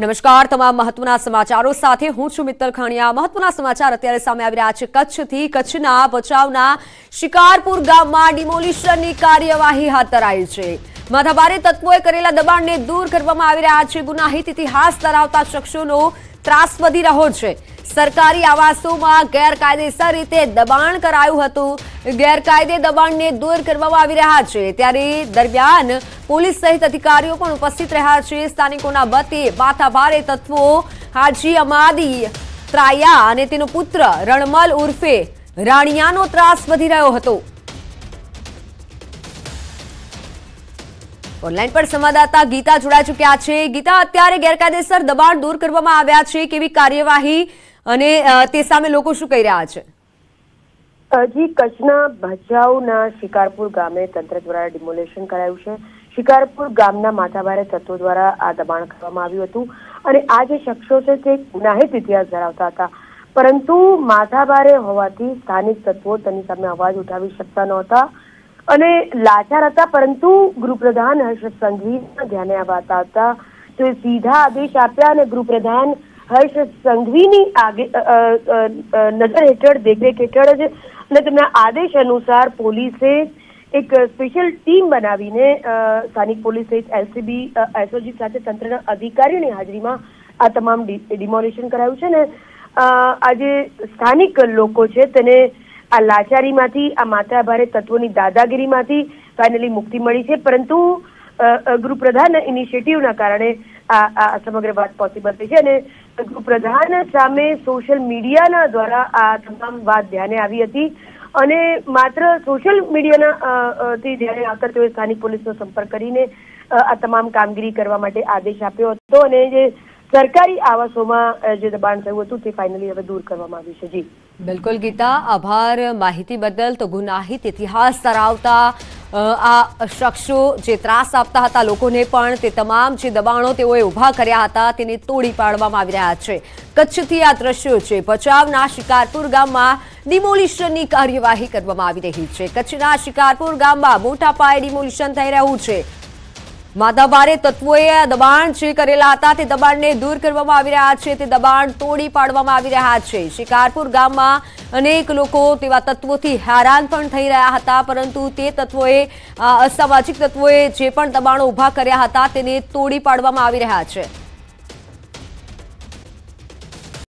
નમસ્કાર તમામ મહત્વના સમાચારો સાથે હું છું મિત્તલ ખાણિયા મહત્વના સમાચાર અત્યારે સામે આવી રહ્યા છે કચ્છથી કચ્છના બચાવના શિકારપુર ગામમાં ડિમોલિશનની કાર્યવાહી હાથ ધરાઈ છે માથાભારે તત્વોએ કરેલા દબાણને દૂર કરવામાં આવી રહ્યા છે ગુનાહિત ઇતિહાસ ધરાવતા શખ્સોનો ત્રાસ વધી રહ્યો છે સરકારી આવાસોમાં ગેરકાયદેસર રીતે દબાણ કરાયું હતું ગેરકાયદે દબાણને દૂર કરવામાં આવી રહ્યા છે ત્યારે દરમિયાન પોલીસ સહિત અધિકારીઓ પણ ઉપસ્થિત રહ્યા છે સ્થાનિકોના મતે માથાભારે તત્વો હાજી અમાદી ત્રાયા અને તેનો પુત્ર રણમલ ઉર્ફે રાણિયાનો ત્રાસ વધી રહ્યો હતો ઓનલાઈન પર સંવાદદાતા ગીતા જોડાઈ ચૂક્યા છે ગીતા અત્યારે ગેરકાયદેસર દબાણ દૂર કરવામાં આવ્યા છે કેવી કાર્યવાહી અને તે સામે લોકો શું કહી રહ્યા છે જી કચ્છના ભચાઉના શિકારપુર ગામે તંત્ર દ્વારા ડિમોલેશન કરાયું છે શિકારપુર ગામના માથાભારે તત્વો દ્વારા આ દબાણ કરવામાં આવ્યું હતું અને આ જે શખ્સો છે તે ગુનાહિત ઇતિહાસ ધરાવતા હતા પરંતુ માથાભારે હોવાથી સ્થાનિક તત્વો તેની સામે અવાજ ઉઠાવી શકતા નહોતા અને લાચાર હતા પરંતુ ગૃહપ્રધાન હર્ષ સંઘવીના ધ્યાને આ હતા આવતા તો સીધા આદેશ આપ્યા અને ગૃહપ્રધાન હર્ષ સંઘવીની આગે નજર હેઠળ દેખરેખ હેઠળ જ અને તેમના આદેશ અનુસાર પોલીસે એક સ્પેશિયલ ટીમ બનાવીને સ્થાનિક પોલીસ સહિત એલસીબી એસઓજી સાથે તંત્રના અધિકારીની હાજરીમાં આ તમામ ડિમોલિશન કરાયું છે ને આજે સ્થાનિક લોકો છે તેને આ લાચારીમાંથી આ માતા ભારે તત્વોની દાદાગીરીમાંથી ફાઇનલી મુક્તિ મળી છે પરંતુ ગૃહપ્રધાન ઇનિશિયેટિવના કારણે આ સમગ્ર વાત પોસિબલ થઈ છે અને ગૃહપ્રધાન સામે સોશિયલ મીડિયાના દ્વારા આ તમામ વાત ધ્યાને આવી હતી અને માત્ર સોશિયલ મીડિયાના થી ધ્યાને આવતા તેઓએ સ્થાનિક પોલીસનો સંપર્ક કરીને આ તમામ કામગીરી કરવા માટે આદેશ આપ્યો હતો અને જે સરકારી આવાસોમાં જે દબાણ થયું હતું તે ફાઇનલી હવે દૂર કરવામાં આવ્યું છે જી બિલકુલ ગીતા આભાર માહિતી બદલ તો ગુનાહિત ઇતિહાસ ધરાવતા આ શખ્સો જે ત્રાસ આપતા હતા લોકોને પણ તે તમામ જે દબાણો તેઓએ ઊભા કર્યા હતા તેને તોડી પાડવામાં આવી રહ્યા છે કચ્છથી આ દ્રશ્યો છે ભચાઉના શિકારપુર ગામમાં ડિમોલિશનની કાર્યવાહી કરવામાં આવી રહી છે કચ્છના શિકારપુર ગામમાં મોટા પાયે ડિમોલિશન થઈ રહ્યું છે માધાભારે તત્વોએ દબાણ જે કરેલા હતા તે દબાણને દૂર કરવામાં આવી રહ્યા છે તે દબાણ તોડી પાડવામાં આવી રહ્યા છે શિકારપુર ગામમાં અનેક લોકો તેવા તત્વોથી હેરાન પણ થઈ રહ્યા હતા પરંતુ તે તત્વોએ અસામાજિક તત્વોએ જે પણ દબાણો ઊભા કર્યા હતા તેને તોડી પાડવામાં આવી રહ્યા છે